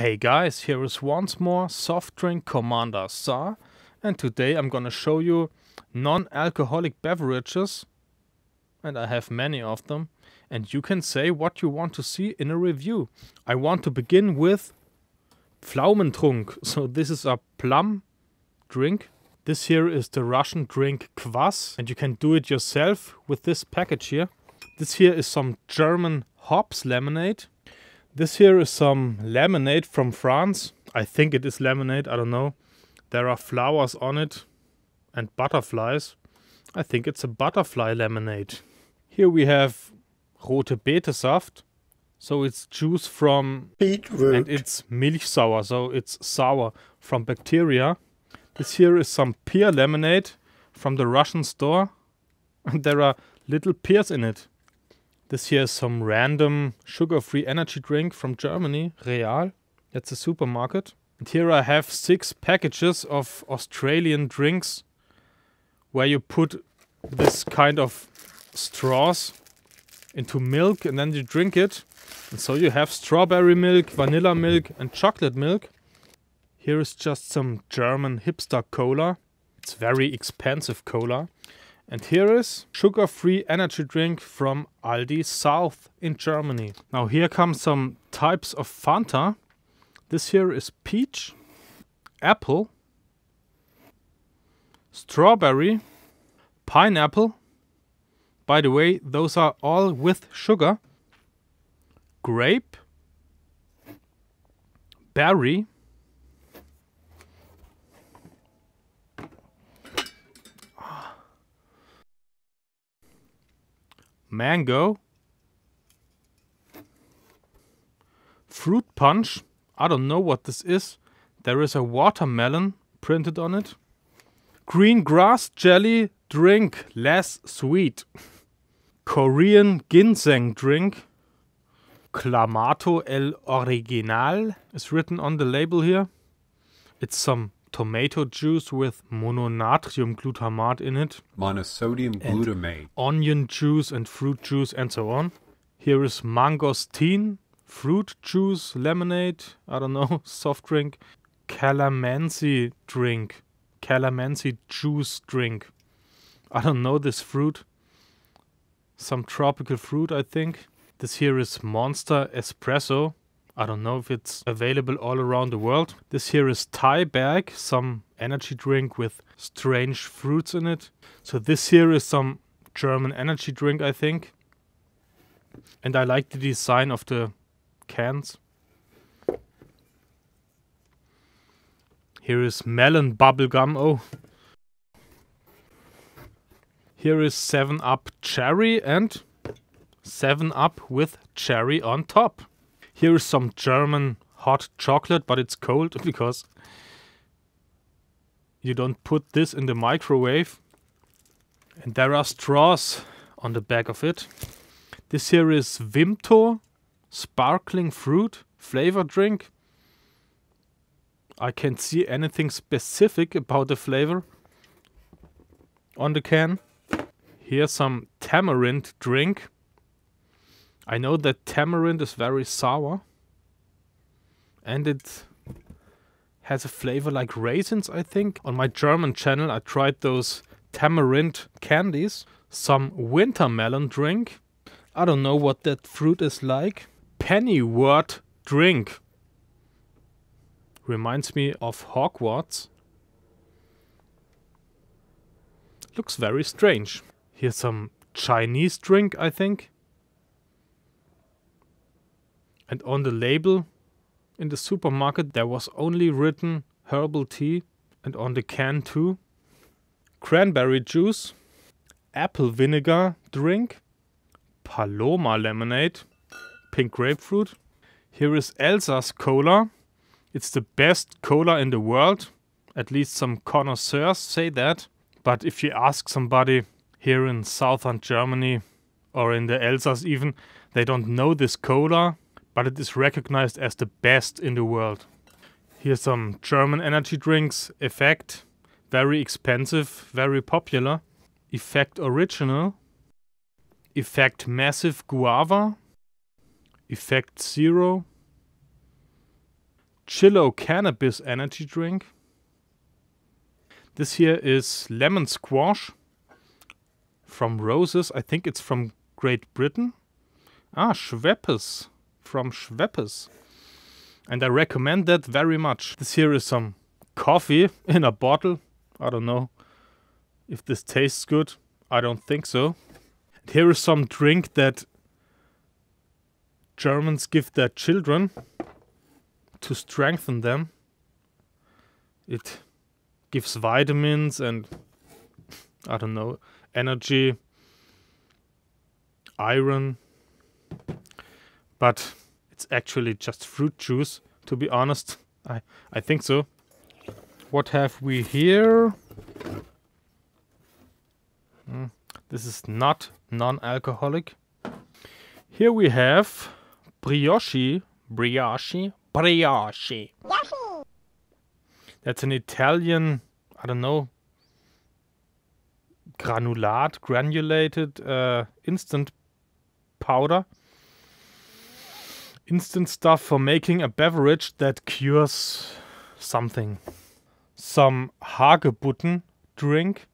Hey guys, here is once more Soft Drink Commander Sa, and today I'm gonna show you non-alcoholic beverages, and I have many of them, and you can say what you want to see in a review. I want to begin with Pflaumentrunk, so this is a plum drink. This here is the Russian drink Kvass, and you can do it yourself with this package here. This here is some German hops lemonade. This here is some lemonade from France. I think it is lemonade. I don't know. There are flowers on it and butterflies. I think it's a butterfly lemonade. Here we have rote Bete Saft. So it's juice from beetroot and it's Milchsauer, so it's sour from bacteria. This here is some pear lemonade from the Russian store and there are little pears in it. This here is some random sugar-free energy drink from Germany, Real. That's a supermarket. And here I have six packages of Australian drinks where you put this kind of straws into milk and then you drink it. And so you have strawberry milk, vanilla milk and chocolate milk. Here is just some German hipster cola. It's very expensive cola. And here is sugar-free energy drink from Aldi South in Germany. Now here come some types of Fanta. This here is peach, apple, strawberry, pineapple. By the way, those are all with sugar. Grape, berry, mango, fruit punch. I don't know what this is. There is a watermelon printed on it. Green grass jelly drink, less sweet. Korean ginseng drink. Clamato el Original is written on the label here. It's some tomato juice with mononatrium glutamate in it, monosodium glutamate, onion juice and fruit juice, and so on. Here is mangosteen, fruit juice, lemonade, I don't know, soft drink, calamansi drink, calamansi juice drink. I don't know this fruit. Some tropical fruit, I think. This here is Monster Espresso. I don't know if it's available all around the world. This here is Thai bag, some energy drink with strange fruits in it. So this here is some German energy drink, I think. And I like the design of the cans. Here is melon bubblegum. Oh. Here is 7 Up Cherry and 7 Up with Cherry on top here is some German hot chocolate, but it's cold because you don't put this in the microwave. And there are straws on the back of it. This here is Vimto sparkling fruit flavor drink. I can't see anything specific about the flavor on the can. Here's some tamarind drink. I know that tamarind is very sour. And it has a flavor like raisins, I think. On my German channel, I tried those tamarind candies. Some winter melon drink. I don't know what that fruit is like. Pennywort drink. Reminds me of Hogwarts. Looks very strange. Here's some Chinese drink, I think. And on the label in the supermarket, there was only written herbal tea, and on the can too. Cranberry juice, apple vinegar drink, Paloma lemonade, pink grapefruit. Here is Elsa's cola. It's the best cola in the world. At least some connoisseurs say that. But if you ask somebody here in southern Germany or in the Elsass even, they don't know this cola but it is recognized as the best in the world. Here's some German energy drinks. Effect, very expensive, very popular. Effect Original. Effect Massive Guava. Effect Zero. Chillo Cannabis Energy Drink. This here is Lemon Squash from Roses. I think it's from Great Britain. Ah, Schweppes from Schweppes. And I recommend that very much. This here is some coffee in a bottle. I don't know if this tastes good. I don't think so. And here is some drink that Germans give their children to strengthen them. It gives vitamins and I don't know, energy, iron. But actually just fruit juice, to be honest. I, I think so. What have we here? Mm, this is not non-alcoholic. Here we have brioche, brioche, brioche. That's an Italian, I don't know, granulat, granulated uh, instant powder instant stuff for making a beverage that cures something. Some Hagebutten drink.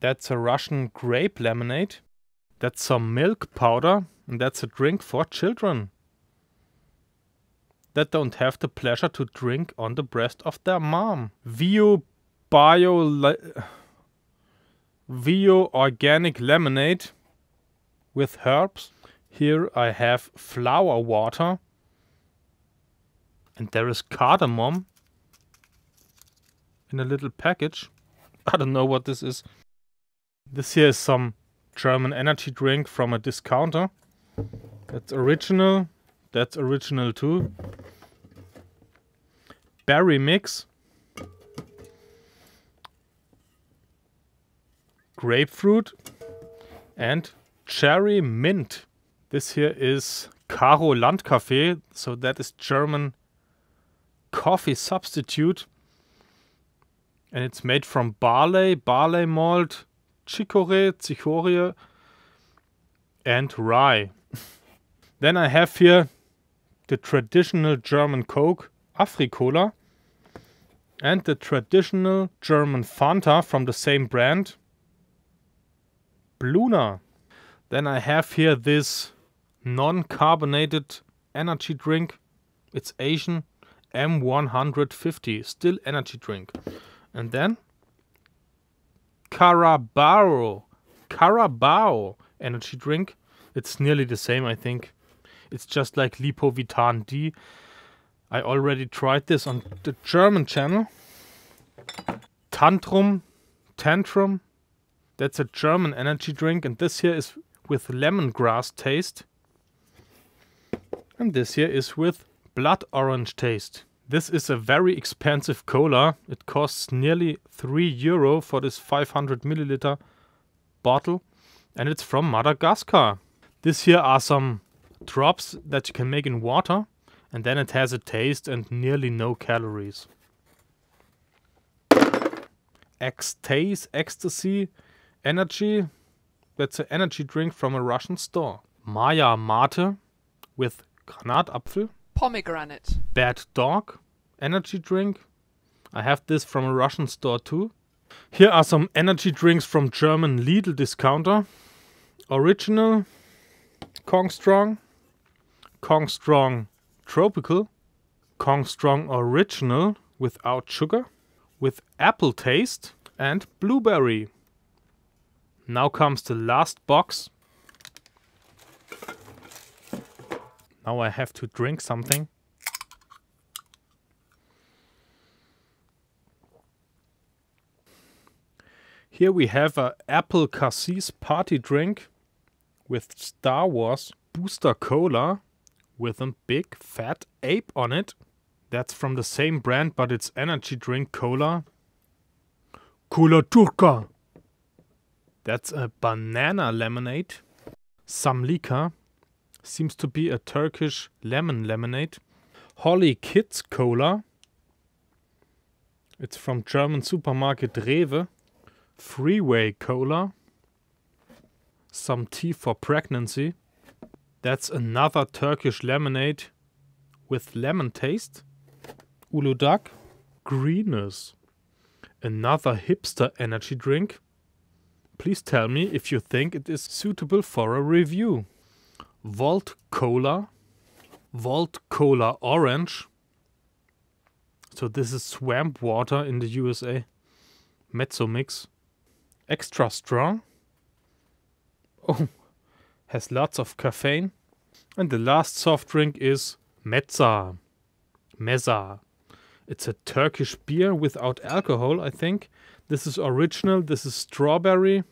That's a Russian grape lemonade. That's some milk powder. And that's a drink for children that don't have the pleasure to drink on the breast of their mom. Vio Bio Vio Organic Lemonade with herbs. Here I have flower water. And there is cardamom in a little package. I don't know what this is. This here is some German energy drink from a discounter. That's original. That's original too. Berry mix. Grapefruit. And cherry mint. This here is Caro Landkaffee, so that is German coffee substitute. And it's made from barley, barley malt, chicory, cichorie, and rye. then I have here the traditional German Coke, Afrikola, and the traditional German Fanta from the same brand, Bluna. Then I have here this non-carbonated energy drink. It's Asian M150, still energy drink. And then Carabao, Carabao energy drink. It's nearly the same, I think. It's just like Vitan D. I already tried this on the German channel. Tantrum, Tantrum. That's a German energy drink, and this here is with lemongrass taste. And this here is with blood orange taste. This is a very expensive cola. It costs nearly 3 euro for this 500 milliliter bottle. And it's from Madagascar. This here are some drops that you can make in water. And then it has a taste and nearly no calories. X-Taste, Ecstasy, Energy. That's an energy drink from a Russian store. Maya Mate with Granatapfel. Pomegranate. Bad Dog. Energy Drink. I have this from a Russian store too. Here are some energy drinks from German Lidl discounter. Original. Kong Strong. Kong Strong Tropical. Kong Strong Original without sugar. With apple taste and blueberry. Now comes the last box Now I have to drink something. Here we have a Apple Cassis party drink with Star Wars Booster Cola with a big fat ape on it. That's from the same brand, but it's energy drink cola. Cola Turca. That's a banana lemonade. Some liquor. Seems to be a Turkish lemon lemonade. Holly Kids Cola. It's from German supermarket Rewe. Freeway Cola. Some tea for pregnancy. That's another Turkish lemonade with lemon taste. Uludag. Greeners. Another hipster energy drink. Please tell me if you think it is suitable for a review. Volt Cola, Volt Cola Orange. So this is swamp water in the USA. Mezzo mix. Extra strong. Oh, has lots of caffeine. And the last soft drink is Mezza. Mezza. It's a Turkish beer without alcohol, I think. This is original. This is strawberry.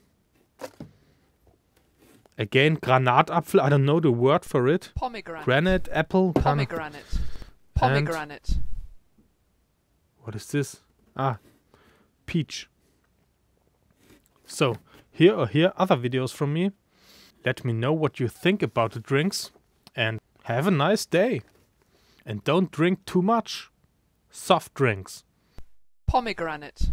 Again, Granatapfel. I don't know the word for it. Pomegranate. apple. Pomegranate. Pomegranate. what is this? Ah, peach. So, here are here other videos from me. Let me know what you think about the drinks. And have a nice day. And don't drink too much. Soft drinks. Pomegranate.